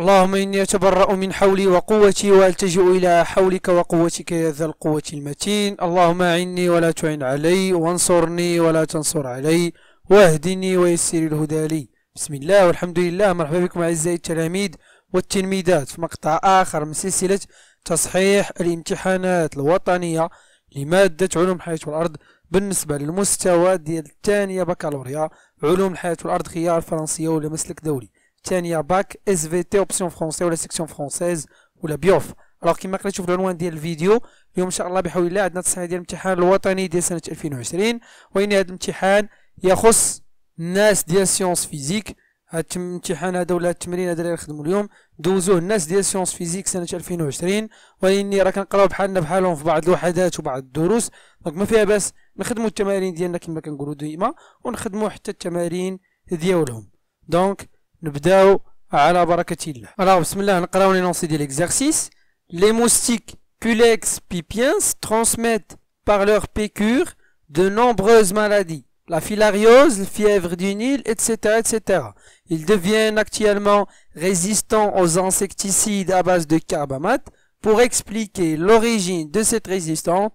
اللهم إني أتبرأ من حولي وقوتي وألتجئ إلى حولك وقوتك يا ذا القوة المتين اللهم أعني ولا تعن علي وانصرني ولا تنصر علي واهدني ويسر الهدى لي بسم الله والحمد لله مرحبا بكم أعزائي التلاميذ والتلميذات في مقطع آخر من سلسلة تصحيح الامتحانات الوطنية لمادة علوم الحياة والأرض بالنسبة للمستوى ديال الثانية بكالوريا علوم الحياة والأرض خيار فرنسية ولا مسلك دولي الثانيه باك اس في تي اوبسيون فرونسي ولا سيكسيون فرونسيز ولا بيوف الوغ كيما قريتو شوف لونوان ديال الفيديو اليوم ان شاء الله بحول الله عندنا التصحيح ديال الامتحان الوطني ديال سنه 2020 وين هذا الامتحان يخص الناس ديال سيونس فيزيك هاد الامتحان هذا ولا التمرين هذا اللي نخدمو اليوم دوزوه الناس ديال سيونس فيزيك سنه 2020 ولاني راه كنقراو بحالنا بحالهم في بعض الوحدات وبعض الدروس دونك ما فيها باس نخدمو التمارين ديالنا كما كنقولو ديما ونخدمو حتى التمارين ديالهم دونك alors بسم الله نقراو l'exercice les moustiques Culex pipiens transmettent par leur pécure de nombreuses maladies la filariose, la fièvre du Nil, etc., etc. Ils deviennent actuellement résistants aux insecticides à base de carbamate. Pour expliquer l'origine de cette résistance,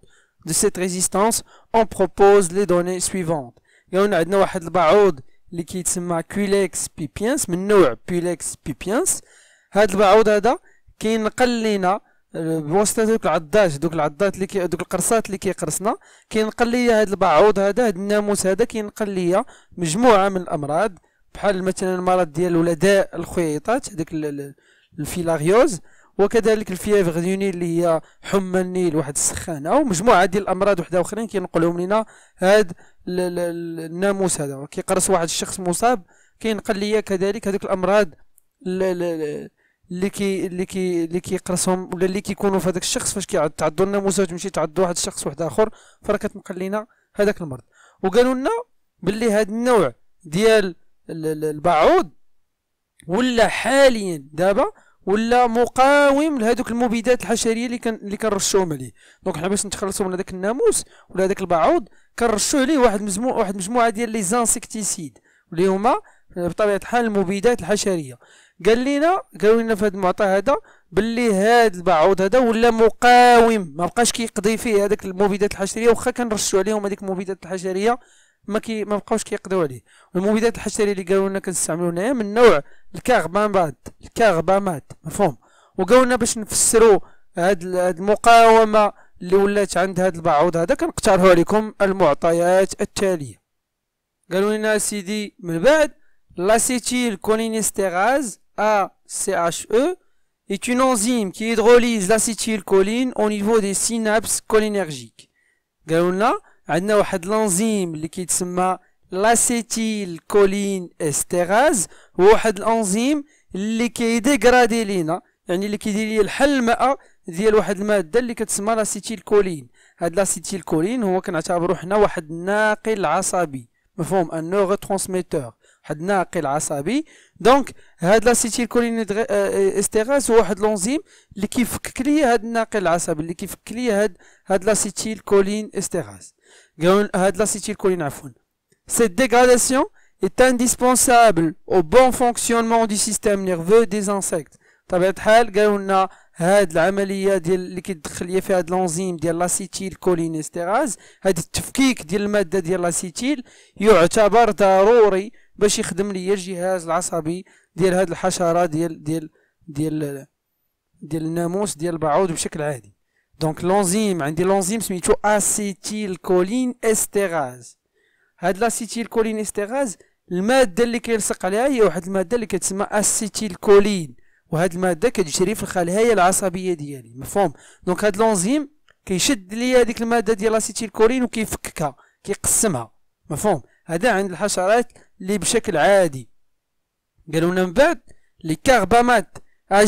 on propose les données suivantes. اللي كيتسمى كوليكس بيبيانس من نوع بيليكس بيبيانس هاد البعوض هذا كينقل لينا آه، بواسطه دوك العضات دوك العضات اللي كي دوك القرصات اللي كيقرصنا كينقل ليا هاد البعوض هذا هاد الناموس هذا كينقل ليا مجموعه من الامراض بحال مثلا المرض ديال ولداء الخيطات هذيك الفيلاغيوز وكذلك الفيفغ ديوني اللي هي حمى النيل واحد السخانه او مجموعه ديال الامراض وحده اخرين كينقلهم لينا هاد الناموس هذا كيقرص واحد الشخص مصاب كينقل ليا كذلك هذوك الامراض اللي كي اللي كي اللي كيقرصهم ولا اللي كيكونوا في هذاك الشخص فاش كيتعضوا الناموس وتمشي تعضوا واحد الشخص واحد اخر فراه كتنقل لينا هذاك المرض وقالوا لنا باللي هذا النوع ديال البعوض ولا حاليا دابا ولا مقاوم لهذوك المبيدات الحشريه اللي كان اللي كنرشوهم عليه دونك حنا باش نتخلصوا من هذاك الناموس ولا هذاك البعوض كنرشوا عليه واحد مجموع واحد مجموعه ديال لي زانسكتيسيد اللي هما بطبيعه الحال المبيدات الحشريه قال لنا قالوا لنا في هذا المعطى هذا باللي هذا البعوض هذا ولا مقاوم ما بقاش كيقضي فيه هذاك المبيدات الحشريه واخا كنرشوا عليهم هذيك المبيدات الحشريه ما كي ما بقاوش كيقضيو عليه المبيدات الحشريه اللي قالوا لنا كنستعملوا هنايا من نوع الكاربامات الكاربامات مفهوم وقالوا لنا باش نفسروا هاد المقاومه اللي ولات عند هاد البعوض هذا كنقترحوا عليكم المعطيات التاليه قالوا لنا سيدي من بعد لاسيتيل كولينيستيراز ا سي اتش او est une enzyme qui hydrolyse l'acétylcholine au niveau des synapses cholinergiques. قالوا عندنا واحد الانزيم اللي كيتسمى لاسيتيل كولين استيراز هو واحد الانزيم اللي كيديغرادي لينا يعني اللي كيدير لي الحل الماء ديال واحد الماده اللي كتسمى لاسيتيل كولين هاد لاسيتيل كولين هو كنعتبرو حنا واحد الناقل عصبي مفهوم ان نوغو ترانسميتور واحد ناقل عصبي دونك هاد لاسيتيل كولين آه، آه، استيغاز هو واحد لونزيم اللي كيفكك ليا هاد الناقل العصبي اللي كيفك ليا هاد هاد لاسيتيلكولين استيغاز هاد لاسيتيل كولين عفوا Cette dégradation est indispensable au bon fonctionnement du système nerveux des insectes. بطبيعة الحال قالولنا هاد العملية ديال اللي كيدخل ليا فيها هاد لونزيم ديال لاسيتيل كولينيستيراز هاد التفكيك ديال المادة ديال لاسيتيل يعتبر ضروري باش يخدم لي الجهاز العصبي ديال هاد الحشره ديال ديال ديال ديال الناموس ديال البعوض بشكل عادي دونك لونزيم عندي لونزيم سميتو اسيتيل كولين استيراز هاد لاسيتيل كولين استيراز الماده اللي كيلصق عليها هي واحد الماده اللي كتسمى اسيتيل كولين وهاد الماده كتجري في الخلايا العصبيه ديالي مفهوم دونك هاد لونزيم كيشد ليا هذيك الماده ديال لاسيتيل كولين وكيفككها كيقسمها مفهوم هذا عند الحشرات اللي بشكل عادي قالوا لنا من بعد لي كاربامات او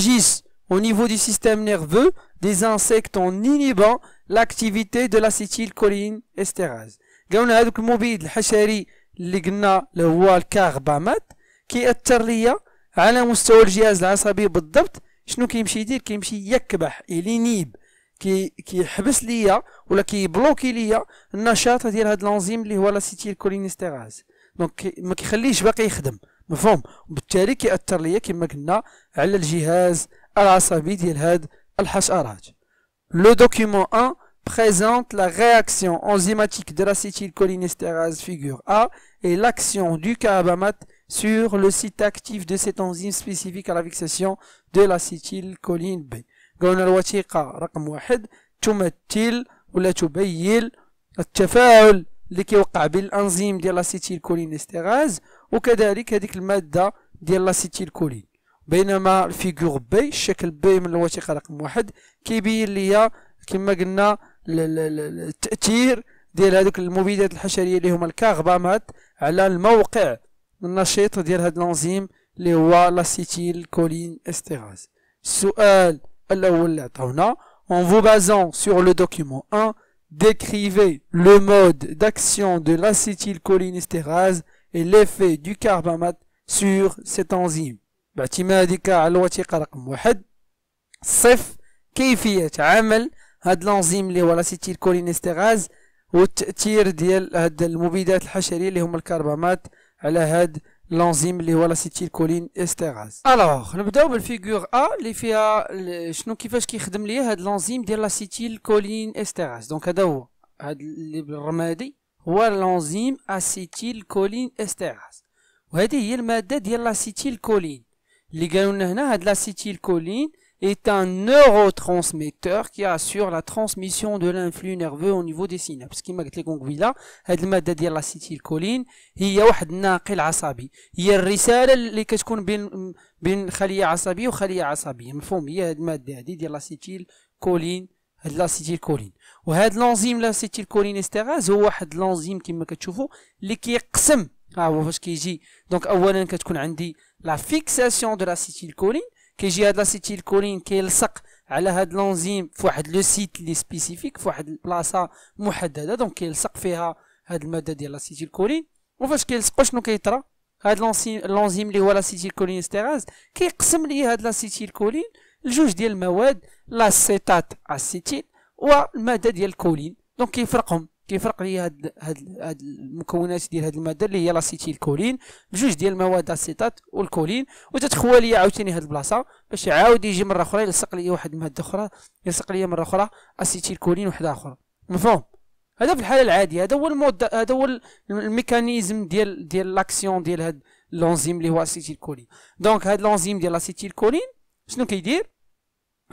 نيفو دي سيستيم نيرفو دي انسيكت اون en لاكتيفيتي دو لاسيتيل كولين استيراز قالوا لنا هذوك المبيد الحشري اللي قلنا اللي هو الكاربامات كيأثر ليا على مستوى الجهاز العصبي بالضبط شنو كيمشي يدير كيمشي يكبح الينيب كي كيحبس ليا ولا كيبلوكي ليا النشاط ديال هاد الانزيم اللي هو لاسيتيل كولينيستيراز دونك ما كيخليش باقي يخدم مفهوم وبالتالي كيأثر ليا كما قلنا على الجهاز العصبي ديال هاد الحشرات لو دوكيمون 1 présente la réaction enzymatique de l'acétylcholinestérase figure A et l'action du carbamate sur le site actif de cette enzyme spécifique à la fixation de l'acétylcholine B. قلنا الوثيقة رقم واحد تمثل ولا تبين التفاعل اللي كيوقع بين الانزيم ديال لاسيتيل كولين استيغاز وكذلك هذيك الماده ديال لاسيتيل كولين بينما الفيغور بي الشكل بي من الوثيقه رقم واحد كيبين ليا كما قلنا التاثير ديال هذوك المبيدات الحشريه اللي هما الكاربامات على الموقع النشيط ديال هاد الانزيم اللي هو لاسيتيل كولين استيغاز السؤال الاول اللي عطاونا اون فو بازون سور لو دوكيومون 1 Décrivez le mode d'action de l'acétylcholinestérase et l'effet du carbamate sur cette enzyme باعتمادك على الوثيقة رقم واحد صف كيفية عمل هاد الانزيم اللي هو الاسيتيلكولينيستيغاز والتأثير ديال هاد المبيدات الحشرية اللي هما الكربامات على هاد لونزيم اللي هو لاسيتيل كولين استيراز الوغ نبداو بالفيغور ا اللي فيها شنو كيفاش كيخدم ليا هاد لونزيم ديال لاسيتيل كولين استيراز دونك هذا هو هاد اللي بالرمادي هو لونزيم كولين استيراز وهذه هي الماده ديال كولين اللي قالوا لنا هنا هاد كولين est un neurotransmetteur qui assure la transmission de l'influx nerveux au niveau des synapses كيما قلت لكم قبيله هاد الماده ديال الاسيتيلكولين هي واحد الناقل عصبي هي الرساله اللي كتكون بين بين خليه عصبيه وخليه عصبيه مفهوم هي هاد الماده هادي ديال الاسيتيلكولين هاد الاسيتيلكولين وهاد الانزيم الاسيتيلكولين استغاز هو واحد الانزيم كما كتشوفوا اللي كيقسم ها هو فاش كيجي دونك اولا كتكون عندي لا فيكساسيون دو لاسيتيلكولين كيجي هاد كولين كيلصق على هاد لونزيم فواحد لو سيت لي سبيسيفيك فواحد البلاصه محدده دونك كيلصق فيها هاد الماده ديال كولين وفاش كيلصقو شنو كيطرى هاد لونزيم اللي هو كولين استيراز كيقسم لي هاد كولين لجوج ديال المواد لاسيتات اسيتيل والماده ديال الكولين دونك كيفرقهم كيفرق لي هاد هاد هاد المكونات ديال هاد الماده اللي هي لاسيتيل كولين بجوج ديال المواد اسيتات والكولين وتتخوى لي عاوتاني هاد البلاصه باش عاود يجي مره اخرى يلصق لي واحد الماده اخرى يلصق لي مره اخرى اسيتيل كولين وحده اخرى مفهوم هذا في الحاله العاديه هذا هو المود هذا هو الميكانيزم ديال ديال لاكسيون ديال هاد لونزيم اللي هو اسيتيل كولين دونك هاد لونزيم ديال لاسيتيل كولين شنو كيدير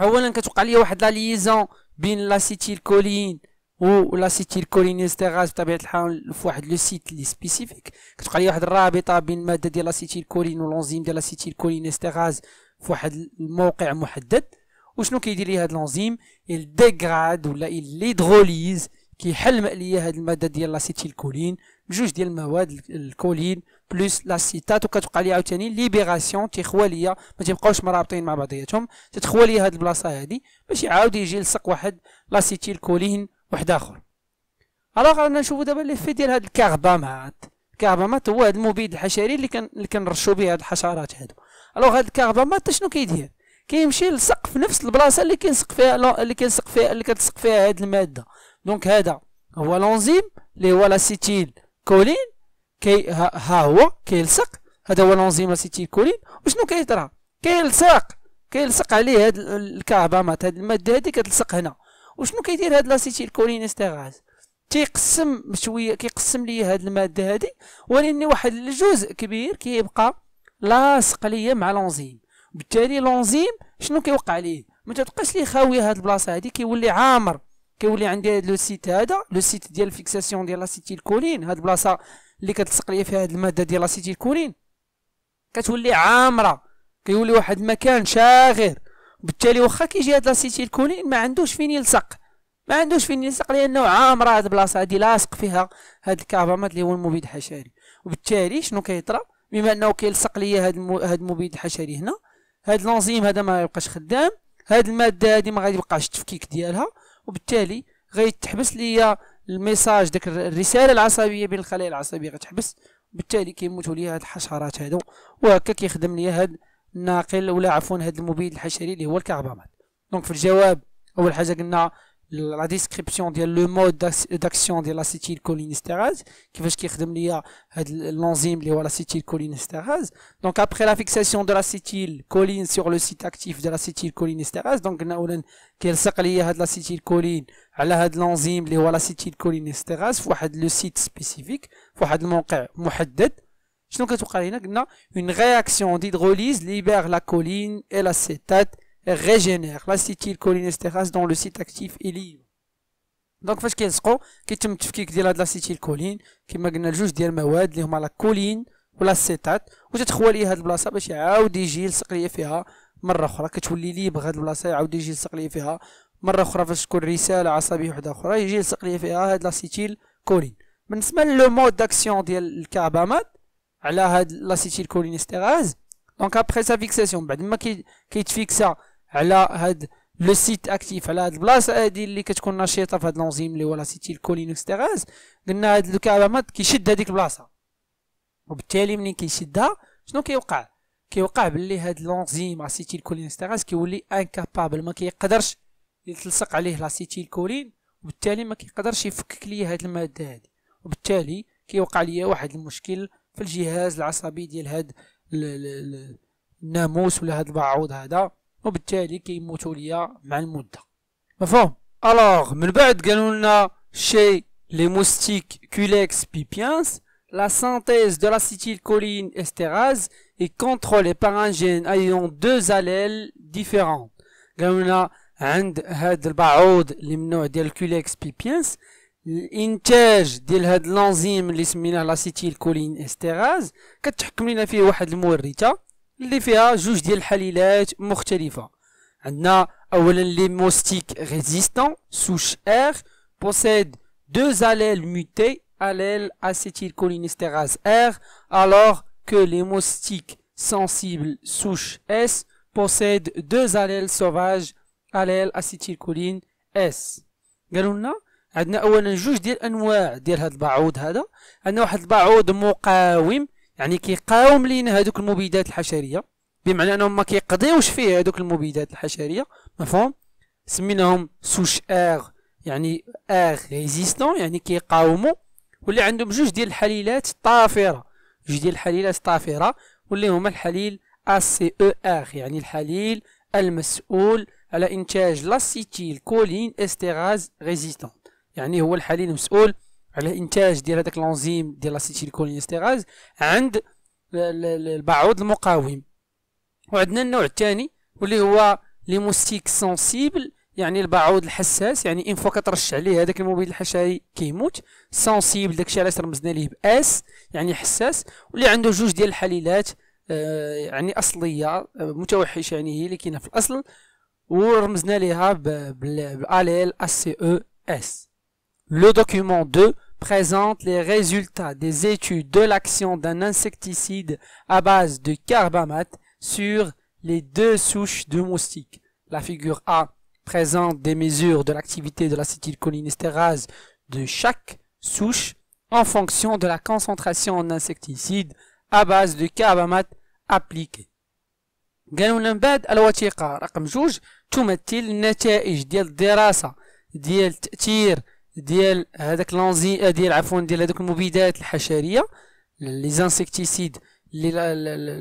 اولا كتوقع لي واحد لا ليزون بين لاسيتيل كولين والاسيتيلكولينيستيراز بطبيعه الحال في واحد لو سيت لي سبيسيفيك كتبقى لي واحد الرابطه بين الماده ديال كولين والانزيم ديال الاسيتيلكولينيستيراز في واحد الموقع محدد وشنو كيدير لي هاد الانزيم الديغراد ولا ليدروليز كيحل ليا هاد الماده ديال كولين بجوج ديال المواد الكولين بلس لاسيتات وكتبقى لي عاوتاني ليبيغاسيون تيخوى ليا ما تيبقاوش مرابطين مع بعضياتهم تتخوى ليا هاد البلاصه هادي باش يعاود يجي يلصق واحد كولين واحد اخر الوغ انا نشوفو دابا لي في ديال هاد الكاربامات الكاربامات هو هاد المبيد الحشري اللي كان اللي كنرشو به هاد الحشرات هادو الوغ هاد الكاربامات شنو كيدير كيمشي للسقف في نفس البلاصه اللي كينسق فيها اللي كينسق فيها اللي كتسق فيها هاد الماده دونك هذا هو لونزيم اللي هو لاسيتيل كولين كي ها هو كيلصق هذا هو لونزيم لاسيتيل كولين وشنو كيطرى كيلصق كيلصق عليه هاد الكاربامات هاد الماده هادي كتلصق هنا وشنو كيدير هاد لاسيتيل كولينيستيغاز تيقسم شويه كيقسم لي هاد الماده هادي ولكن واحد الجزء كبير كيبقى لاصق ليا مع لونزيم بالتالي لونزيم شنو كيوقع ليه ما تبقاش ليه خاويه هاد البلاصه هادي كيولي عامر كيولي عندي هاد لو سيت هذا لو سيت ديال فيكساسيون ديال لاسيتيل كولين هاد البلاصه اللي كتلصق ليا فيها هاد الماده ديال لاسيتيل كولين كتولي عامره كيولي واحد المكان شاغر بالتالي واخا كيجي هاد لاسيتيل كولين ما عندوش فين يلصق ما عندوش فين يلصق لانه عامره هاد البلاصه هادي لاصق فيها هاد الكافامات اللي هو المبيد الحشري وبالتالي شنو كيطرى بما انه كيلصق ليا هاد المو... هاد المبيد الحشري هنا هاد الانزيم هذا ما يبقاش خدام هاد الماده هادي ما غادي يبقاش التفكيك ديالها وبالتالي غيتحبس ليا الميساج داك الرساله العصبيه بين الخلايا العصبيه غتحبس بالتالي كيموتوا ليا هاد الحشرات هادو وهكا كيخدم ليا هاد الناقل ولا عفوا هذا المبيد الحشري اللي هو الكربامات دونك في الجواب اول حاجه قلنا لا ديسكريبسيون ديال لو مود داكسيون ديال لاسيتيل كولينستيراز كيفاش كيخدم ليا هاد لونزيم اللي هو لاسيتيل كولينستيراز دونك ابخي لا فيكساسيون دو لاسيتيل كولين سور لو سيت اكتيف ديال لاسيتيل كولينستيراز دونك قلنا اولا كيلصق ليا هاد لاسيتيل كولين على هاد لونزيم اللي هو لاسيتيل كولينستيراز فواحد لو سيت سبيسيفيك فواحد الموقع محدد شنو كتوقع هنا قلنا اون رياكسيون ديدروليز ليبر لا كولين اي سيتات ريجينير استيراز دون لو سيت اكتيف اي ليبر دونك فاش كيلصقوا كيتم التفكيك ديال هاد كولين كما قلنا لجوج ديال المواد اللي هما لا كولين ولا سيتات وتتخوى ليه هاد البلاصه باش يعاود يجي يلصق ليا فيها مره اخرى كتولي ليبر هاد البلاصه يعاود يجي يلصق ليا فيها مره اخرى فاش تكون رساله عصبيه وحده اخرى يجي يلصق ليا فيها هاد سيتيل كولين بالنسبه لو مود داكسيون ديال الكعبامات على هاد لاسيتيلكولينيستيراز دونك ابخي سا فيكساسيون بعد ما كيتفيكسا على هاد لو سيت اكتيف على هاد البلاصه هادي اللي كتكون نشيطه في هاد لونزيم اللي هو لاسيتيل لاسيتيلكولينيستيراز قلنا هاد الكرامات كيشد هاديك البلاصه وبالتالي ملي كيشدها شنو كيوقع كيوقع باللي هاد لونزيم اسيتيلكولينستيراز كيولي انكابابل ما كيقدرش يتلصق عليه لاسيتيل كولين وبالتالي ما كيقدرش يفكك ليا هاد الماده هادي وبالتالي كيوقع ليا واحد المشكل في الجهاز العصبي ديال هاد الناموس ولا هاد البعوض هذا وبالتالي كيموتوا ليا مع المده مفهوم الوغ من بعد قالوا لنا شي لي موستيك كوليكس بيبيانس سانتيز دو لاسيتيل كولين استيراز اي كونترولي بار ان جين ايون دو زاليل ديفيرون قالوا لنا عند هاد البعوض اللي نوع ديال الكوليكس بيبيانس الانتاج ديال هاد الانزيم اللي سميناه لاسيتيل كولين استيغاز كتحكم لنا فيه واحد المورثه اللي فيها جوج ديال الحليلات مختلفه عندنا اولا لي موستيك ريزيستون سوش ار بوسيد deux allèles mutés, allèles acétylcholinestérase R, alors que les moustiques sensibles souche S possèdent deux allèles sauvages, allèles acétylcholine S. قالوا لنا عندنا اولا جوج ديال انواع ديال هذا البعوض هذا عندنا واحد البعوض مقاوم يعني كيقاوم لينا هذوك المبيدات الحشريه بمعنى انهم ما كيقضيوش فيه هذوك المبيدات الحشريه مفهوم سميناهم سوش اغ يعني اغ ريزيستون يعني كيقاوموا واللي عندهم جوج ديال الحليلات طافره جوج ديال الحليلات طافره واللي هما الحليل ا سي او اغ يعني الحليل المسؤول على انتاج لاسيتيل كولين استيغاز ريزيستون يعني هو الحالي المسؤول على انتاج ديال هذاك الانزيم ديال الاسيتيلكولينستيراز عند البعوض المقاوم وعندنا النوع الثاني واللي هو ليموستيك سنسيبل يعني البعوض الحساس يعني ان فوا كترش عليه هذاك المبيد الحشري كيموت سنسيبل داكشي علاش رمزنا ليه باس يعني حساس واللي عنده جوج ديال الحليلات آه، يعني اصليه آه، متوحشه يعني هي اللي كاينه في الاصل ورمزنا ليها بالاليل اس سي او اس Le document 2 présente les résultats des études de l'action d'un insecticide à base de carbamate sur les deux souches de moustiques. La figure A présente des mesures de l'activité de l'acétylcholinestérase de chaque souche en fonction de la concentration en insecticide à base de carbamate appliquée. ديال هذاك لانزي آه، ديال عفوا ديال هذوك المبيدات الحشريه لي زانسيكتيسيد اللي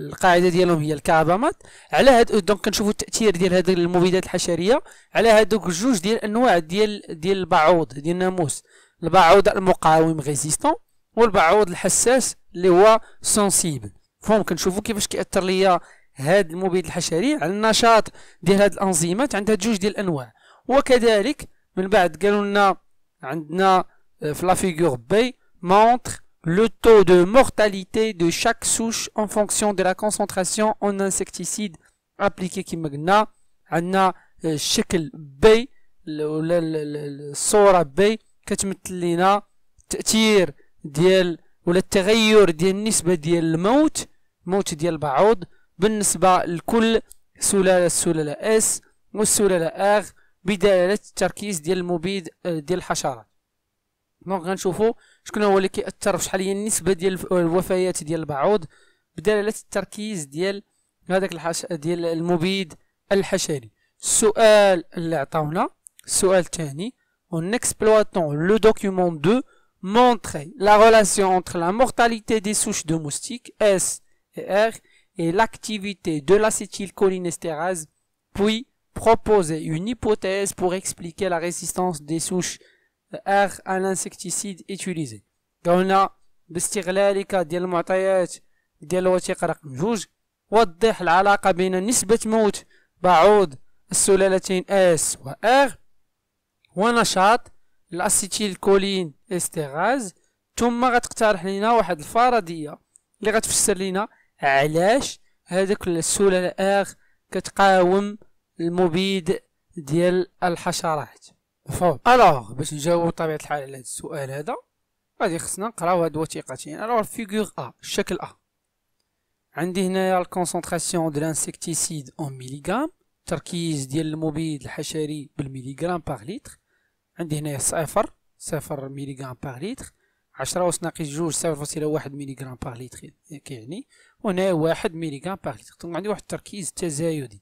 القاعده ديالهم هي الكاربامات على هاد دونك كنشوفوا التاثير ديال هاد المبيدات الحشريه على هادوك جوج ديال انواع ديال ديال البعوض ديال الناموس البعوض المقاوم ريزيستون والبعوض الحساس اللي هو سونسيبل فهم كنشوفوا كيفاش كياثر ليا هاد المبيد الحشري على النشاط ديال هاد الانزيمات عندها جوج ديال الانواع وكذلك من بعد قالوا لنا عندنا آه، في لا بي montre le taux de mortalité de chaque souche en fonction de la concentration en insecticide appliqué كما قلنا عندنا الشكل بي ولا الصوره بي كتمثل لنا التاثير ديال ولا التغير ديال النسبه ديال الموت موت ديال البعوض بالنسبه لكل سلاله السلاله اس والسلاله اغ بدلاله التركيز ديال المبيد آه، ديال الحشرات دونك غنشوفوا شكون هو اللي كيأثر شحال هي النسبه ديال آه، الوفيات ديال البعوض بدلاله التركيز ديال هذاك الحش ديال المبيد الحشري السؤال اللي عطاونا السؤال الثاني en exploitant le document 2 montrer la relation entre la mortalité des souches de moustiques S et R et l'activité de l'acétylcholinestérase puis proposer une hypothèse pour expliquer la résistance des souches euh, R à l'insecticide utilisé قلنا باستغلالك ديال المعطيات ديال الوثيقة رقم جوج وضح العلاقة بين نسبة موت بعوض السلالتين S و R ونشاط الاسيتيل كولين استيغاز ثم غتقترح لينا واحد الفرضية اللي غتفسر لينا علاش هذاك السلالة R كتقاوم المبيد ديال الحشرات مفهوم الوغ باش نجاوب بطبيعه الحال على هذا السؤال هذا غادي خصنا نقراو هاد الوثيقتين الوغ فيغور ا الشكل ا عندي هنايا الكونسونطراسيون دو لانسكتيسيد اون ميليغرام التركيز ديال المبيد الحشري بالميليغرام باغ لتر عندي هنايا صفر صفر ميليغرام باغ لتر عشرة أس ناقص جوج صفر فاصلة واحد ميليغرام باغ لتر كيعني وهنايا واحد ميليغرام باغ لتر دونك عندي واحد التركيز تزايدي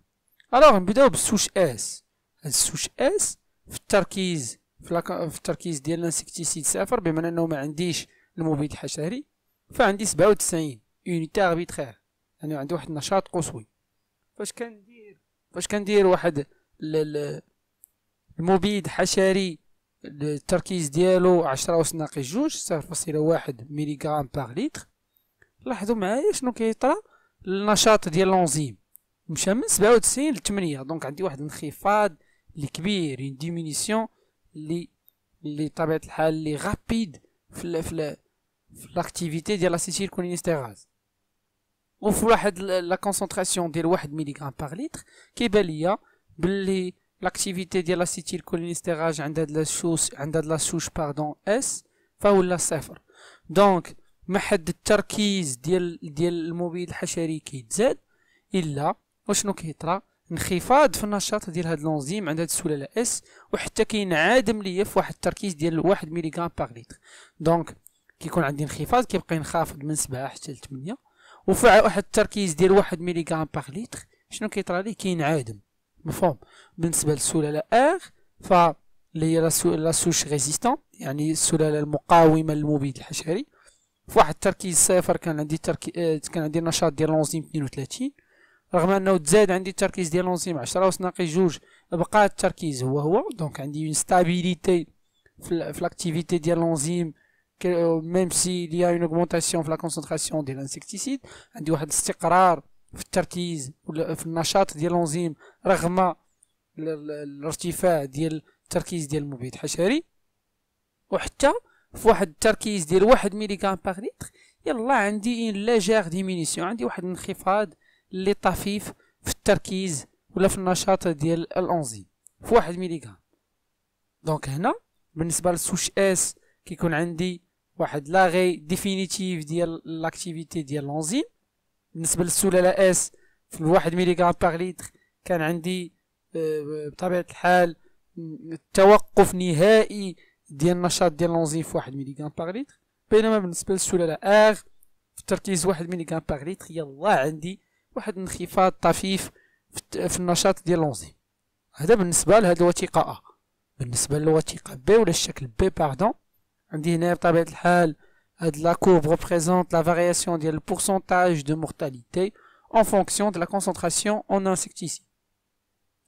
الوغ نبداو بالسوش اس هاد السوش اس في التركيز في, في التركيز ديال الانسكتيسيد صفر بما انه ما عنديش المبيد الحشري فعندي سبعة وتسعين يونيتي اربيترير يعني عندي واحد النشاط قصوي فاش كندير فاش كندير واحد ل... المبيد حشري التركيز ديالو عشرة اس ناقص جوج صفر فاصلة واحد بار لتر ليتر لاحظوا معايا شنو كيطرى النشاط ديال لونزيم مشى من 97 ل 8 دونك عندي واحد الانخفاض اللي كبير اون ديمينيسيون اللي اللي بطبيعه الحال اللي غابيد في ال في, في لاكتيفيتي ديال لاسيتيل كولينيستيراز وفي واحد لا كونسونطراسيون ديال واحد ميليغرام باغ ليتر كيبان ليا بلي لاكتيفيتي ديال لاسيتيل كولينيستيراج عند هاد شوش عندها دلا شوش باردون اس فولا صفر دونك ما حد التركيز ديال ديال المبيد الحشري كيتزاد الا وشنو كيطرى انخفاض في النشاط ديال هاد لونزيم عند هاد السلاله اس وحتى كينعدم ليا في واحد التركيز ديال 1 ملغ باغ ليتر دونك كيكون عندي انخفاض كيبقى ينخفض من 7 حتى ل 8 وفي واحد التركيز ديال 1 ملغ باغ ليتر شنو كيطرى لي كينعدم مفهوم بالنسبه للسلاله ار ف اللي هي لا سوش ريزيستون يعني السلاله المقاومه للمبيد الحشري فواحد التركيز صفر كان عندي تركي... آه، كان عندي نشاط ديال لونزيم 32 رغم انه تزاد عندي التركيز ديال لونزيم 10 ناقص جوج بقى التركيز هو هو دونك عندي اون ستابيليتي في لاكتيفيتي ديال لونزيم ميم سي ليا اون اوغمونطاسيون في لا كونسونطراسيون ديال الانسكتيسيد عندي واحد الاستقرار في التركيز في النشاط ديال لونزيم رغم الارتفاع ديال التركيز ديال المبيد الحشري وحتى في واحد التركيز ديال واحد ميليغرام باغ لتر يلا عندي اون ليجير ديمينيسيون عندي واحد الانخفاض اللي طفيف في التركيز ولا في النشاط ديال الانزيم في واحد ميليغرام دونك هنا بالنسبه للسوش اس كيكون عندي واحد لاغي ديفينيتيف ديال لاكتيفيتي ديال الانزيم بالنسبه للسلاله اس في الواحد ميليغرام باغ ليتر كان عندي آه، بطبيعه الحال توقف نهائي ديال النشاط ديال الانزيم في واحد ميليغرام باغ ليتر بينما بالنسبه للسلاله ار في التركيز واحد ميليغرام باغ ليتر يلا عندي واحد الانخفاض طفيف في النشاط ديال لونزيم هذا بالنسبه لهاد الوثيقه ا بالنسبه للوثيقه بي ولا الشكل بي باردون عندي هنا بطبيعه الحال هاد لا كورب ريبريزونت لا فارياسيون ديال البورسونتاج دو مورتاليتي اون فونكسيون de la concentration en insecticide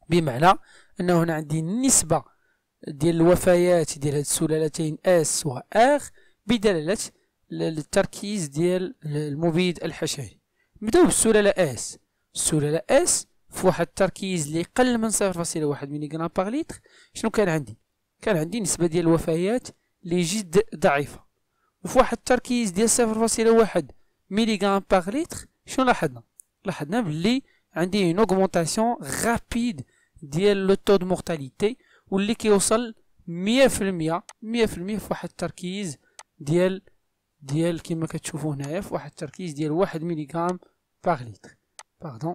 بمعنى انه هنا عندي النسبه ديال الوفيات ديال هاد السلالتين اس و ار بدلاله التركيز ديال المبيد الحشري نبداو بالسلاله اس السلاله اس في واحد التركيز اللي قل من 0.1 غرام باغ لتر شنو كان عندي كان عندي نسبه ديال الوفيات اللي جد ضعيفه وفي واحد التركيز ديال 0.1 غرام باغ لتر شنو لاحظنا لاحظنا بلي عندي اون اوغمونطاسيون رابيد ديال لو تو دو مورتاليتي واللي كيوصل 100% 100% في واحد التركيز ديال ديال كما كتشوفوا هنايا في واحد التركيز ديال 1 ملغرام par litre pardon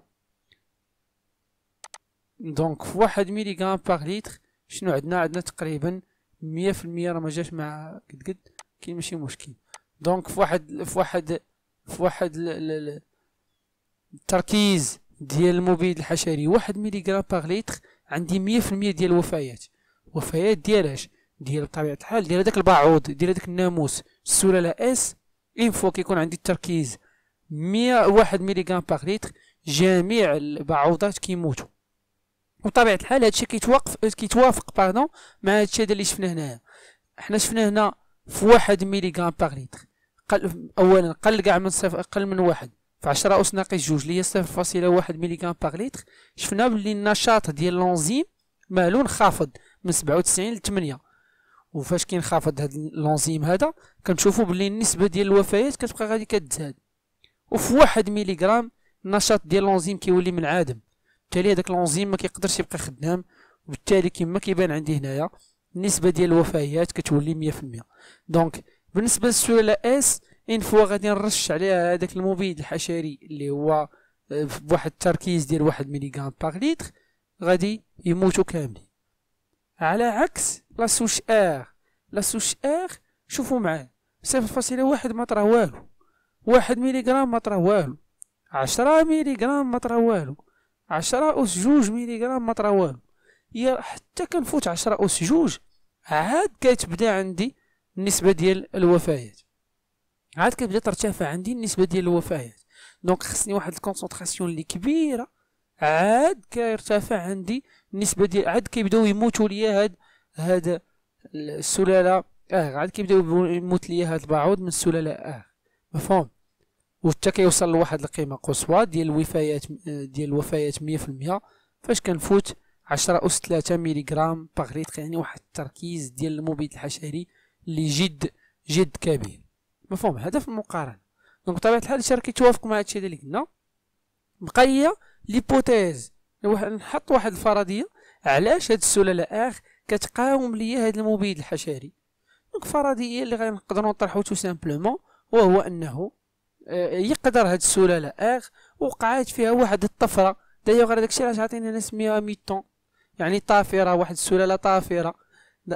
دونك في واحد ميليغرام بار لتر شنو عندنا عندنا تقريبا مية في المية راه مجاش مع قد قد كاين ماشي مشكل دونك في واحد في واحد في واحد التركيز ديال المبيد الحشري واحد ميليغرام باغ لتر عندي مية في ديال الوفيات وفيات ديالاش ديال بطبيعة الحال ديال هداك البعوض ديال هداك الناموس السلالة اس اين فوا كيكون عندي التركيز 100 1 ملغ باغ لتر جميع البعوضات كيموتوا وطبيعة الحال هادشي كيتوقف كيتوافق باردون مع هادشي هدا اللي شفنا هنايا حنا شفنا هنا في 1 ملغ باغ لتر قل اولا قل كاع من صفر اقل من واحد في 10 اس ناقص جوج اللي هي 0.1 ملغ باغ لتر شفنا بلي النشاط ديال لونزيم مالو انخفض من 97 ل 8 وفاش كينخفض هاد لونزيم هذا كنشوفوا بلي النسبه ديال الوفيات كتبقى غادي كتزاد وفي واحد ميليغرام النشاط ديال لونزيم كيولي من عادم بالتالي هذاك لونزيم ما كيقدرش يبقى خدام وبالتالي كما كيبان عندي هنايا النسبه ديال الوفيات كتولي 100% دونك بالنسبه للسلاله اس ان فوا غادي نرش عليها هذاك المبيد الحشري اللي هو بواحد آه، التركيز ديال واحد ميليغرام باغ ليتر غادي يموتوا كاملين على عكس لا سوش ار لا سوش ار شوفوا معايا صفر فاصله واحد ما طرا والو واحد ميليغرام ما طرا والو عشرة ميليغرام ما طرا والو عشرة أس جوج ميليغرام ما طرا والو يا حتى كنفوت عشرة أس جوج عاد كتبدا عندي النسبة ديال الوفيات عاد كتبدا ترتفع عندي النسبة ديال الوفيات دونك خصني واحد الكونسونطراسيون اللي كبيرة عاد كيرتفع عندي النسبة ديال عاد كيبداو يموتوا ليا هاد هاد السلالة اه عاد كيبداو يموت ليا هاد البعوض من السلالة اه مفهوم وحتى كيوصل لواحد القيمه قصوى ديال الوفيات ديال الوفيات 100% فاش كنفوت 10 اس 3 ملغرام غرام لتر يعني واحد التركيز ديال المبيد الحشري اللي جد جد كبير مفهوم هدف المقارنه دونك بطبيعه الحال الشركه كيتوافق مع هادشي اللي قلنا بقى هي ليبوتيز نحط واحد الفرضيه علاش هاد السلاله اخ كتقاوم ليا هاد المبيد الحشري دونك فرضيه اللي غنقدروا نطرحو تو سامبلومون وهو انه آه، يقدر هاد السلاله اخ وقعات فيها واحد الطفره دايوغ هذاك الشيء علاش عاطينا نسميها ميتون يعني طافره واحد السلاله طافره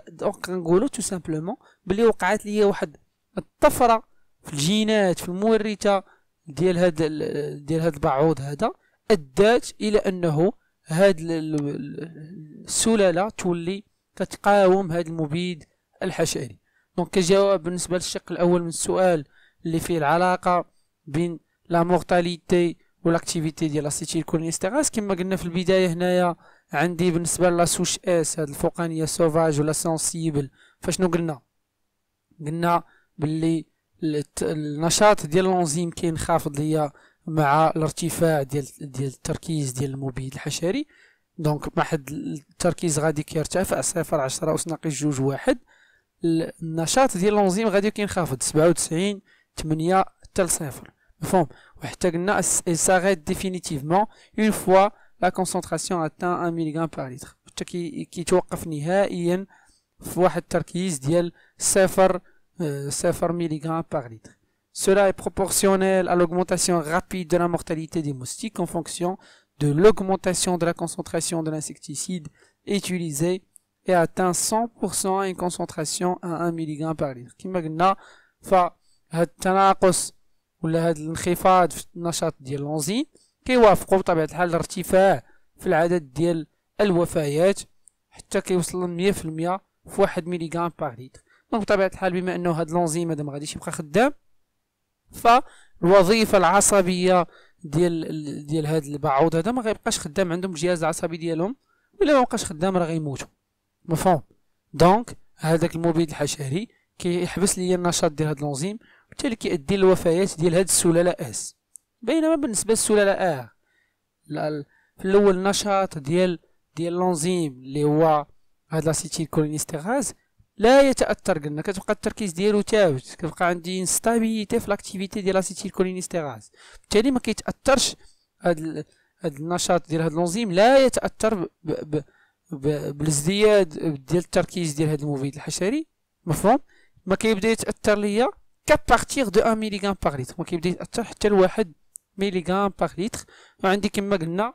دونك كنقولوا تو سامبلومون بلي وقعات ليا واحد الطفره في الجينات في المورثه ديال هاد ديال هاد البعوض هذا ادات الى انه هاد السلاله تولي كتقاوم هاد المبيد الحشري دونك كجواب بالنسبه للشق الاول من السؤال اللي فيه العلاقه بين لا مورتاليتي والاكتيفيتي ديال الاسيتيلكولينستيراز كما قلنا في البدايه هنايا عندي بالنسبه لا سوش اس هاد الفوقانيه سوفاج ولا سونسيبل فشنو قلنا قلنا باللي النشاط ديال الانزيم كينخفض ليا مع الارتفاع ديال ديال التركيز ديال المبيد الحشري دونك واحد التركيز غادي كيرتفع صفر عشرة أس ناقص جوج واحد النشاط ديال الانزيم غادي كينخفض سبعة وتسعين تمنية et مفهوم وحتى قلنا s'arrête définitivement une fois la concentration atteint 1 mg par litre حتى كيتوقف نهائيا في واحد التركيز ديال par litre Cela est proportionnel à l'augmentation rapide de la mortalité des moustiques en fonction de l'augmentation de la concentration de l'insecticide utilisé et atteint 100% à une concentration à 1 mg par litre. ولا هذا الانخفاض في النشاط ديال الانزيم كيوافقوا بطبيعه الحال الارتفاع في العدد ديال الوفيات حتى كيوصل ل 100% في واحد مليغرام بار ليتر دونك بطبيعه الحال بما انه هذا الانزيم هذا ما غاديش يبقى خدام فالوظيفه العصبيه ديال ديال هاد البعوض هذا ما غيبقاش خدام عندهم الجهاز العصبي ديالهم ولا ما بقاش خدام راه غيموتوا مفهوم دونك هذاك المبيد الحشري كيحبس ليا النشاط ديال هاد الانزيم بالتالي كيؤدي للوفيات ديال هاد السلالة اس بينما بالنسبة للسلالة ا في الأول نشاط ديال ديال لونزيم اللي هو هاد لاسيتيل كولينيستيغاز لا يتاثر قلنا كتبقى التركيز ديالو ثابت كتبقى عندي انستابيليتي في لاكتيفيتي ديال لاسيتيل كولينيستيغاز بالتالي ما كيتاثرش هاد هاد النشاط ديال هاد لونزيم لا يتاثر بالازدياد ديال التركيز ديال هاد المفيد الحشري مفهوم ما كيبدا يتاثر ليا كابارتيغ دو ان 1 ملغ باغ لتر ما كيبدا يتاثر حتى لواحد ملغ باغ لتر وعندي كما قلنا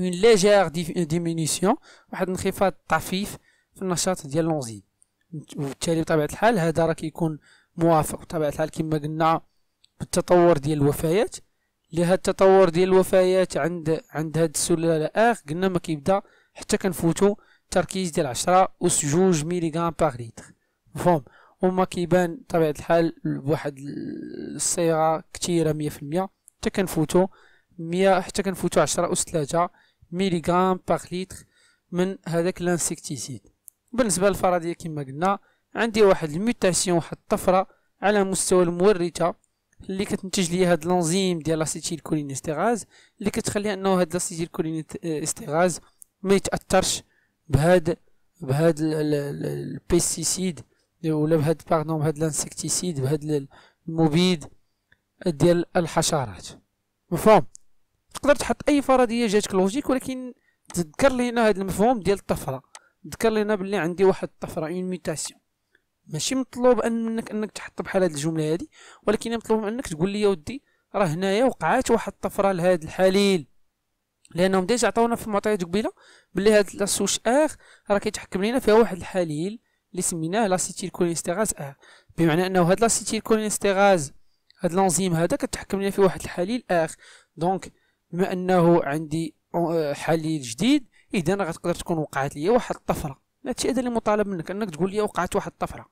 اون ليجير ديمينيسيون واحد انخفاض طفيف في النشاط ديال لونزي وبالتالي بطبيعه الحال هذا راه كيكون موافق بطبيعه الحال كما قلنا بالتطور ديال الوفيات لهذا التطور ديال الوفيات عند عند هاد السلاله اخ قلنا ما كيبدا حتى كنفوتو التركيز ديال 10 اس 2 ملغ باغ لتر مفهوم وما كيبان بطبيعه الحال بواحد الصيغه كتيرة في المية حتى كنفوتو مية حتى كنفوتو عشرة اس تلاتة ميليغرام باغ ليتر من هذاك لانسكتيسيد بالنسبه للفرضيه كما قلنا عندي واحد الميوتاسيون واحد الطفره على مستوى المورثه اللي كتنتج ليا هاد لونزيم ديال لاسيتيل كولين استيغاز اللي كتخلي انه هاد لاسيتيل كولين استيغاز ما يتاثرش بهاد بهاد البيستيسيد ولا بهاد باغ بهاد لانسكتيسيد بهاد المبيد ديال الحشرات مفهوم تقدر تحط اي فرضيه جاتك لوجيك ولكن تذكر لينا هاد المفهوم ديال الطفره تذكر لينا بلي عندي واحد الطفره اون ميتاسيون ماشي مطلوب ان منك انك تحط بحال هاد الجمله هادي ولكن مطلوب منك تقول لي يا ودي راه هنايا وقعات واحد الطفره لهاد الحليل لانهم ديجا عطاونا في المعطيات قبيله بلي هاد لاسوش اخ راه كيتحكم لينا فيها واحد الحليل اللي سميناه لاسيتيل لاسيتيلكولينستيغاز ا بمعنى انه هاد لاسيتيلكولينستيغاز هاد لانزيم هذا كتحكم لنا في واحد الحليل اخر دونك بما انه عندي حليل جديد اذا غتقدر تكون وقعت لي واحد الطفره هادشي هذا اللي مطالب منك انك تقول لي وقعت واحد الطفره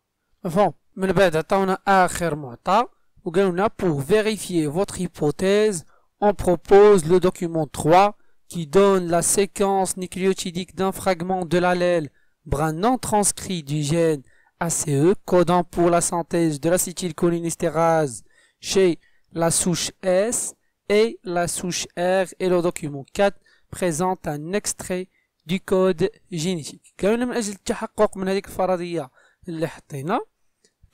مفهوم من بعد عطاونا اخر معطى وقالوا لنا pour vérifier votre hypothèse on propose le document 3 qui donne la séquence nucléotidique d'un fragment de l'allèle brin non transcrit du gène ACE codant pour la synthèse de l'acétylcholinestérase chez la souche S et la souche R et le document 4 présente un extrait du code génétique كامل من اجل التحقق من هذيك الفرضيه اللي حطينا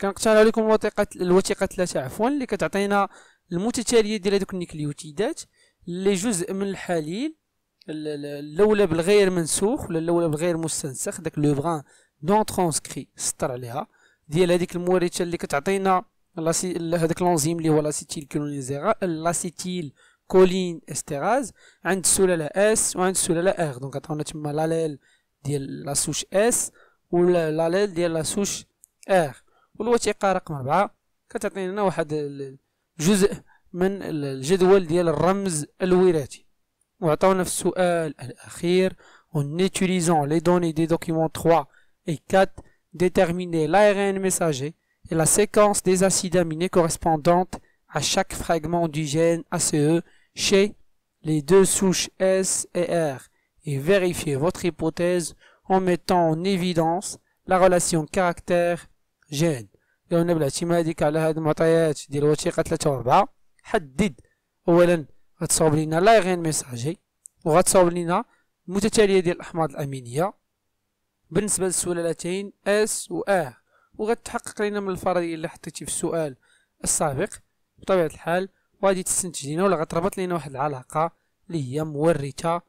كنقترح عليكم وثيقه الوثيقه 3 عفوا اللي كتعطينا المتتاليه ديال هذوك النيكليوتيدات اللي جزء من الحليل اللولب الغير منسوخ ولا اللولب الغير مستنسخ داك لو بغان دون ترانسكري سطر عليها ديال هذيك الموريتشه اللي كتعطينا هذاك لونزيم اللي هو لاسيتيل كولينيزيرا لاسيتيل كولين استيراز عند السلاله اس وعند السلاله اغ دونك عطاونا تما لاليل ديال لاسوش اس ولا لاليل ديال لاسوش اغ والوثيقه رقم 4 كتعطينا واحد الجزء من الجدول ديال الرمز الوراثي en utilisant les données des documents 3 et 4, déterminer l'ARN messager et la séquence des acides aminés correspondantes à chaque fragment du gène ACE chez les deux souches S et R et vérifiez votre hypothèse en mettant en évidence la relation caractère-gène. غتصاوب لينا لايغين ميساجي وغتصاوب لينا المتتالية ديال الأحماض الأمينية بالنسبة للسلالتين اس و اه وغتحقق لينا من الفرضية اللي حطيتي في السؤال السابق بطبيعة الحال وغادي تستنتج لينا ولا غتربط لينا واحد العلاقة اللي هي مورثة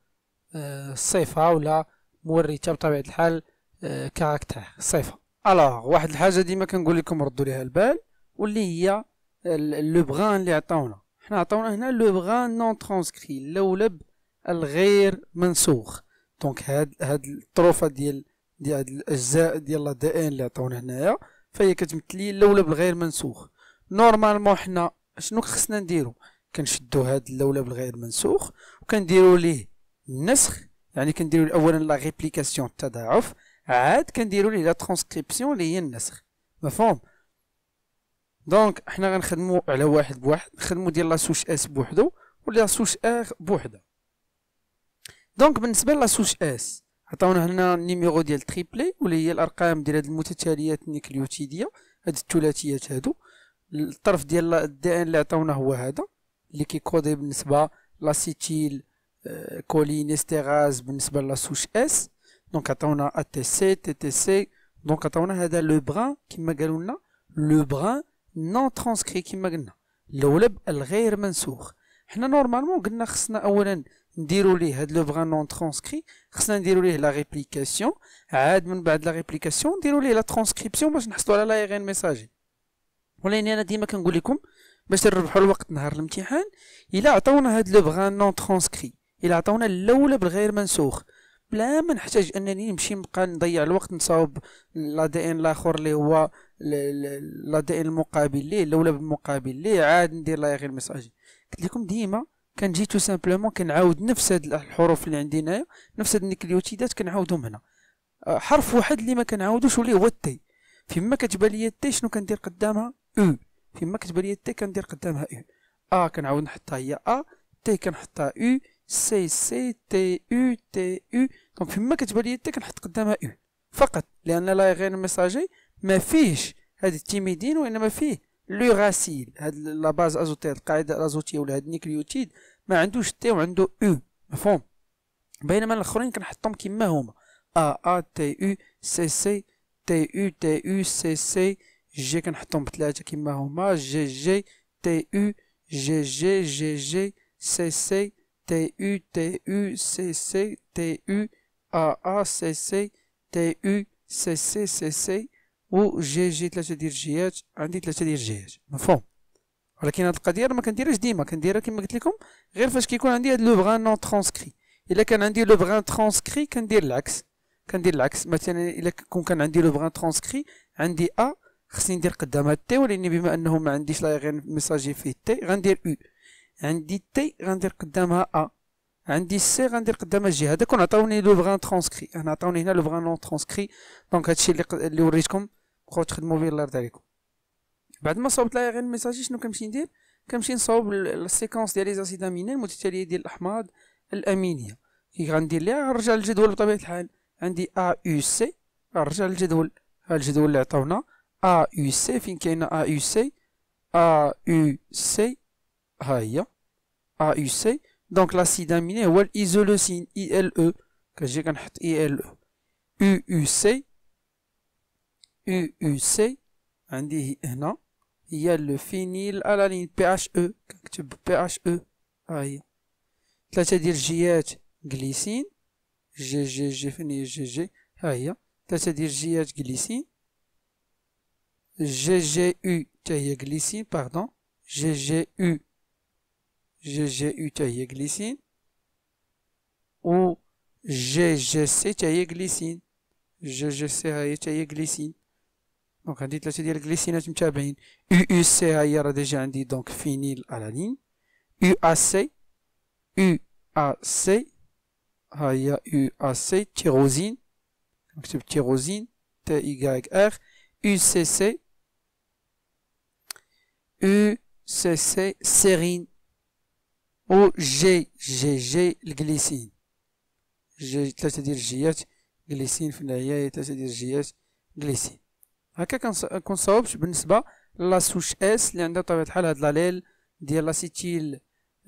الصفة آه، ولا مورثة بطبيعة الحال آه، كاركتر الصفة الوغ واحد الحاجة ديما كنقول لكم ردوا ليها البال واللي هي لو بغان اللي عطاونا حنا عطاونا هنا لو بغا نون ترانسكري اللولب الغير منسوخ دونك هاد هاد الطروفه ديال ديال هاد الاجزاء ديال لا دي ان اللي عطاونا هنايا فهي كتمثلي اللولب الغير منسوخ نورمالمون حنا شنو خصنا نديرو كنشدو هاد اللولب الغير منسوخ وكنديرو ليه النسخ يعني كنديرو اولا لا ريبليكاسيون التضاعف عاد كنديرو ليه لا ترانسكريبسيون اللي هي النسخ مفهوم دونك حنا غنخدمو على واحد بواحد نخدمو ديال لاسوش اس بوحدو ولا لاسوش اغ بوحدها دونك بالنسبه لاسوش اس عطاونا هنا النيميرو ديال تريبلي لي هي الارقام ديال هاد المتتاليات النيكليوتيديه هاد الثلاثيات هادو الطرف ديال الدي ان اللي عطاونا هو هذا اللي كيكودي بالنسبه لاسيتيل آه، كولين استيغاز بالنسبه لاسوش اس دونك عطاونا ا تي سي تي تي سي دونك عطاونا هذا لو بران كما قالوا لنا لو بران نون ترانسكري كيما قلنا الاولى الغير منسوخ حنا نورمالمون قلنا خصنا اولا نديرو ليه هاد لو فغان نون ترانسكري خصنا نديرو ليه لا ريبليكاسيون عاد من بعد لا ريبليكاسيون نديرو ليه لا ترانسكريبسيون باش نحصلو على لا غين ميساجي ولاني انا ديما كنقول لكم باش نربحو الوقت نهار الامتحان الا عطاونا هاد لو فغان نون ترانسكري الا عطاونا الاولى بالغير منسوخ بلا ما نحتاج انني نمشي نبقى نضيع الوقت نصاوب لا دي ان لاخر اللي هو لدى المقابل ليه لولا بالمقابل ليه عاد ندير لا غير ميساجي قلت لكم ديما كنجي تو سامبلومون كنعاود نفس هاد الحروف اللي عندي هنايا نفس هاد النيكليوتيدات كنعاودهم هنا أه، حرف واحد اللي ما كنعاودوش ولي هو تي فيما كتبان لي تي شنو كندير قدامها او فيما كتبان لي تي كندير قدامها او ا كنعاود نحطها هي ا تي كنحطها او سي سي تي او تي او دونك فيما كتبان لي تي كنحط قدامها او فقط لان لا غير ميساجي ما فيهش هاد التيميدين وانما فيه لوغاسيل هاد لا باز ازوتيل القاعده الازوتيه ولا هاد النيكليوتيد ما عندوش تي وعندو او مفهوم بينما الاخرين كنحطهم كما هما ا ا تي او سي سي تي او تي او سي سي جي كنحطهم بثلاثه كما هما جي جي تي او جي جي جي جي سي سي تي او تي او سي سي تي او ا ا سي سي تي او سي سي سي سي وجي جي ثلاثه ديال الجهات عندي ثلاثه ديال الجهات مفهوم ولكن هاد القضيه ما كنديرهاش ديما كنديرها كما قلت لكم غير فاش كيكون عندي هاد لو بغان نون ترانسكري الا كان عندي لو بغان ترانسكري كندير العكس كندير العكس مثلا الا كون كان عندي لو بغان ترانسكري عندي ا خصني ندير قدامها تي ولان بما انه ما عنديش لاي غير ميساجي فيه تي غندير او عندي تي غندير قدامها ا عندي سي غندير قدامها جي هذا كون عطاوني لو بغان ترانسكري هنا عطاوني هنا لو بغان نون ترانسكري دونك هادشي اللي اللي وريتكم بقاو تخدموا به الله يرضي عليكم بعد ما صوبت لا غير الميساجي شنو كنمشي ندير كنمشي نصاوب السيكونس ديال ليزاسيد امينين المتتاليه ديال الاحماض الامينيه كي غندير ليها غنرجع للجدول بطبيعه الحال عندي ا يو سي غنرجع للجدول ها الجدول اللي عطاونا ا يو سي فين كاينه ا يو سي ا يو سي ها هي ا يو سي دونك لاسيد اميني هو الايزولوسين اي e ال او e. كنجي كنحط اي ال او يو يو سي UUC, U, C, dit, non, il y a le phényl à ah, la ligne, PHE, e. PHE, aïe. T'as-tu dit, j'y ai glycine? G, g, j'ai fini, g, g, aïe. T'as-tu dit, j'y ai glycine? GGU g, taille glycine, pardon? GGU, GGU u, taille glycine? Ou, GGC g, taille glycine? GGC, aïe, c'est taille glycine. Donc, on dit que c'est dire glycine Alors tu A déjà on dit donc finir à la ligne. UAC. UAC. C U A I Donc c'est Thérosine. T y R U C C U C C Sérine. O G G G l'glycine. le G Glycine finalement, il y a G Glycine. هكا كنصاوبش بالنسبه لا سوش اس اللي عندها بطبيعه الحال هاد لاليل ديال لاسيتيل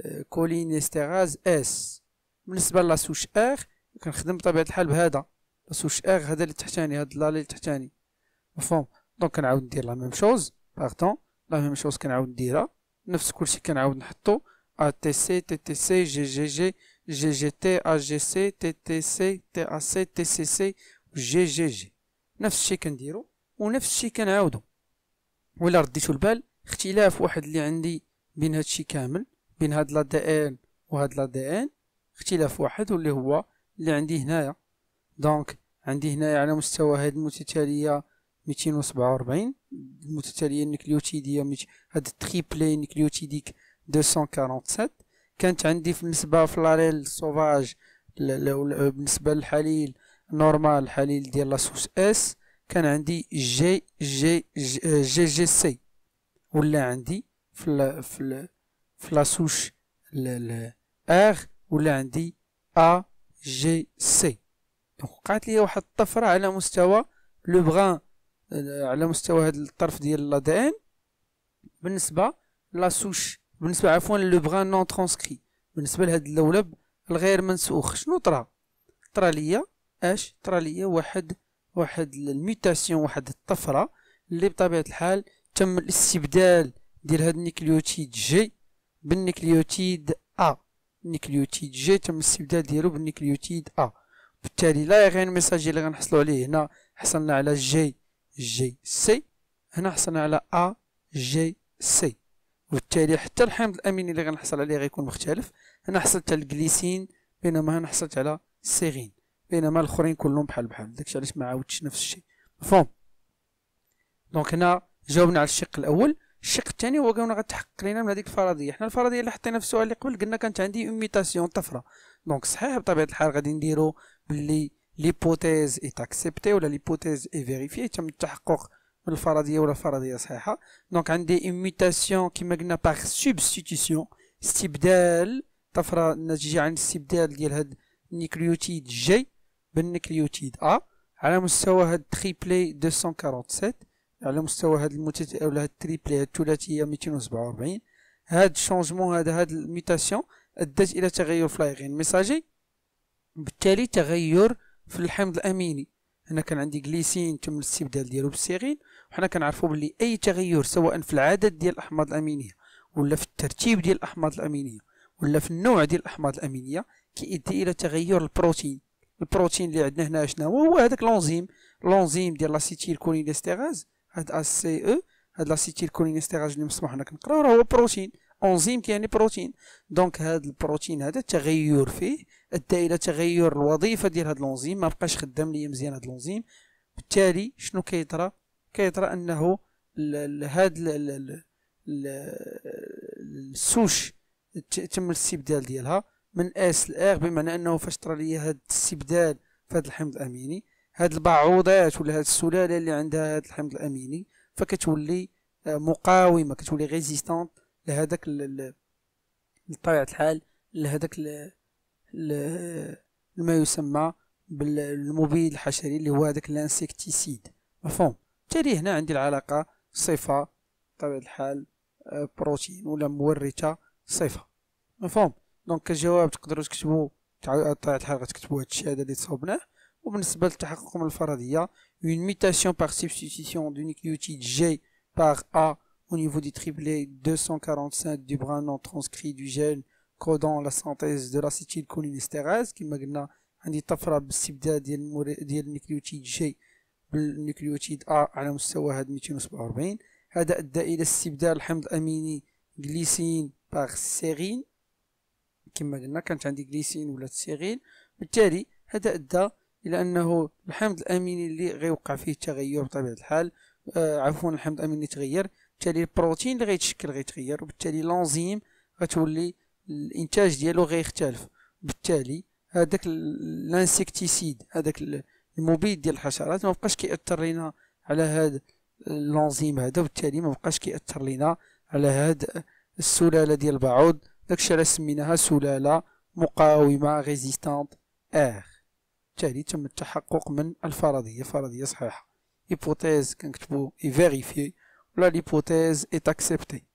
آه، كولينيستيراز اس بالنسبه لا سوش اخ كنخدم بطبيعه الحال بهذا لا سوش اخ هذا اللي تحتاني هاد لاليل تحتاني مفهوم دونك كنعاود ندير لا ميم شوز باغتون لا ميم شوز كنعاود نديرها نفس كلشي كنعاود نحطو ا تي سي تي تي سي جي جي جي جي جي تي ا جي سي تي تي سي تي ا سي تي سي سي جي جي جي نفس الشيء كنديرو ونفس الشيء كنعاودو ولا رديتو البال اختلاف واحد اللي عندي بين هادشي كامل بين هاد لا دي ان وهاد لا دي ان اختلاف واحد واللي هو اللي عندي هنايا دونك عندي هنايا على مستوى هاد المتتاليه 247 المتتاليه النكليوتيديه هاد التريبلي نكليوتيديك 247 كانت عندي بالنسبه في لاريل سوفاج بالنسبه للحليل نورمال الحليل ديال لاسوس اس كان عندي جي جي جي جي, سي ولا عندي في ال في ال في لاسوش ار ولا عندي ا جي سي دونك وقعت لي واحد الطفره على مستوى لو بغان آه، على مستوى هذا الطرف ديال لا دي ان بالنسبه لاسوش بالنسبه عفوا لو بغان نون ترانسكري بالنسبه لهاد اللولب الغير منسوخ شنو طرا طرا ليا اش طرا ليا واحد واحد الميتاسيون واحد الطفره اللي بطبيعه الحال تم الاستبدال ديال هاد النيكليوتيد جي بالنيكليوتيد ا النيكليوتيد جي تم الاستبدال ديالو بالنيكليوتيد ا بالتالي لا غير الميساج اللي غنحصلوا عليه هنا حصلنا على جي جي سي هنا حصلنا على ا جي سي وبالتالي حتى الحمض الاميني اللي غنحصل عليه غيكون مختلف هنا حصلت على الجليسين بينما هنا حصلت على السيرين بينما الاخرين كلهم بحال بحال داكشي علاش ما عاودتش نفس الشيء مفهوم دونك هنا جاوبنا على الشق الاول الشق الثاني هو كنا غتحقق لينا من هذيك الفرضيه حنا الفرضيه اللي حطينا في السؤال اللي قبل قلنا كانت عندي ميتاسيون طفره دونك صحيح بطبيعه الحال غادي نديرو باللي ليبوتيز اي تاكسبتي ولا ليبوتيز اي فيريفي تم التحقق من الفرضيه ولا الفرضيه صحيحه دونك عندي ميتاسيون كما قلنا باغ سوبستيتيسيون استبدال طفره ناتجه عن استبدال ديال هاد النيكليوتيد جي بالنكليوتيد أ على مستوى هاد تريبلي 247 على مستوى هاد المتت أو هاد تريبلي هاد الثلاثية 247 هاد الشونجمون هاد هاد الميتاسيون أدت إلى تغير في لايغين ميساجي بالتالي تغير في الحمض الأميني هنا كان عندي جليسين تم الاستبدال ديالو بالسيرين وحنا كنعرفوا بلي أي تغير سواء في العدد ديال الأحماض الأمينية ولا في الترتيب ديال الأحماض الأمينية ولا في النوع ديال الأحماض الأمينية كيؤدي إلى تغير البروتين البروتين اللي عندنا هنا شنو هو هو هذاك لونزيم لونزيم ديال لاسيتيل كولينيستيراز هاد اس سي او هاد لاسيتيل كولينيستيراز اللي مسموح لنا كنقراو راه هو بروتين انزيم كيعني بروتين دونك هاد البروتين هذا التغير فيه ادى الى تغير الوظيفه ديال هاد لونزيم ما بقاش خدام ليا مزيان هاد لونزيم بالتالي شنو كيطرى كيطرى انه هاد السوش تم الاستبدال ديالها من اس لاغ بمعنى انه فاش طرا لي هذا الاستبدال في هذا الحمض الاميني هاد البعوضات ولا هاد السلاله اللي عندها هاد الحمض الاميني فكتولي آه، مقاومه كتولي ريزيستانت لهذاك بطبيعه الحال لهذاك ما يسمى بالمبيد الحشري اللي هو هذاك الانسكتيسيد مفهوم بالتالي هنا عندي العلاقه صفه بطبيعه الحال آه، بروتين ولا مورثه صفه مفهوم دونك كجواب تقدروا تكتبوا تاع الحلقه تكتبوا هادشي هذا اللي تصاوبناه وبالنسبه للتحقق من الفرضيه une mutation par substitution d'unique nucléotide G par A au niveau du triplet 245 du brin non transcrit du gène codant la synthèse de l'acétylcholinestérase كما قلنا عندي طفره باستبدال ديال ديال النيكليوتيد جي بالنيكليوتيد ا على مستوى هاد 247 هذا ادى الى استبدال الحمض الاميني جليسين باغ سيرين كما قلنا كانت عندي جليسين ولا سيغين بالتالي هذا ادى الى انه الحمض الاميني اللي غيوقع فيه التغير بطبيعه الحال آه عفوا الحمض الاميني تغير بالتالي البروتين اللي غيتشكل غيتغير وبالتالي لونزيم غتولي الانتاج ديالو غيختلف بالتالي هذاك الانسكتيسيد هذاك المبيد ديال الحشرات ما بقاش كيأثر لينا على هذا الانزيم هذا وبالتالي ما بقاش كيأثر لينا على هذا السلاله ديال البعوض داكشي راه سميناها سلالة مقاومة ريزيستانت ار بالتالي تم التحقق من الفرضية فرضية صحيحة ايبوتيز كنكتبو اي فيريفي ولا ليبوتيز اي اكسبتي